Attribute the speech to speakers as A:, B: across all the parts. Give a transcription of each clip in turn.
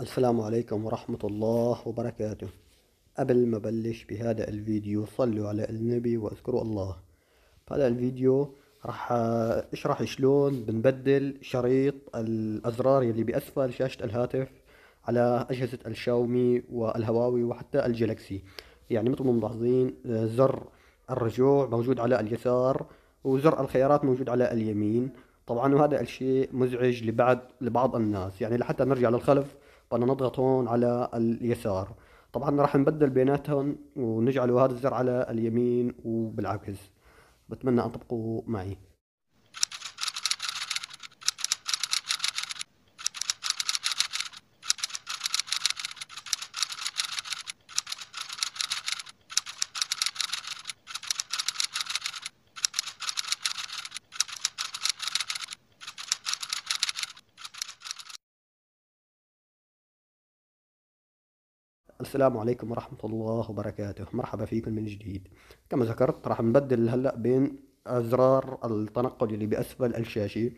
A: السلام عليكم ورحمة الله وبركاته قبل ما بلش بهذا الفيديو صلوا على النبي
B: واذكروا الله هذا الفيديو راح اشرح شلون بنبدل شريط الازرار اللي باسفل شاشة الهاتف على اجهزة الشاومي والهواوي وحتى الجلاكسي يعني مثل ما ملاحظين زر الرجوع موجود على اليسار وزر الخيارات موجود على اليمين طبعا وهذا الشيء مزعج لبعض لبعض الناس يعني لحتى نرجع للخلف بدنا نضغط هون على اليسار طبعا راح نبدل بيناتهم ونجعلوا هذا الزر على اليمين وبالعكس بتمنى ان تبقوا معي
A: السلام عليكم ورحمة الله وبركاته مرحبا فيكم من جديد كما
B: ذكرت راح نبدل هلأ بين أزرار التنقل اللي بأسفل الشاشة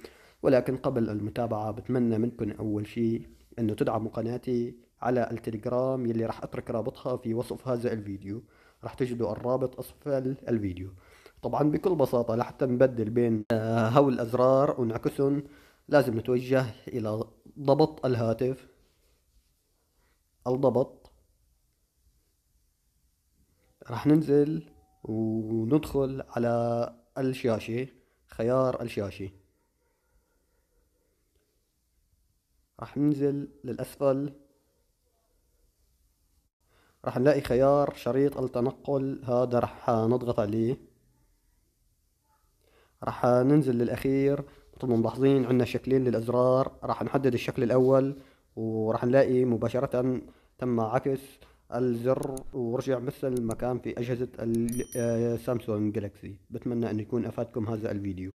B: ولكن قبل المتابعة بتمنى منكم أول شيء أنه تدعموا قناتي على التليجرام يلي راح أترك رابطها في وصف هذا الفيديو راح تجدوا الرابط أسفل الفيديو طبعا بكل بساطة لحتى نبدل بين آه، هول الأزرار ونعكسهم لازم نتوجه إلى ضبط الهاتف الضبط راح ننزل وندخل على الشاشة خيار الشاشة راح ننزل للأسفل راح نلاقي خيار شريط التنقل هذا راح نضغط عليه راح ننزل للأخير مثل ما ملاحظين عندنا شكلين للأزرار راح نحدد الشكل الأول وراح نلاقي مباشرة تم عكس الزر ورجع مثل المكان في أجهزة سامسونج جالكسي آه، بتمنى أن يكون أفادكم هذا الفيديو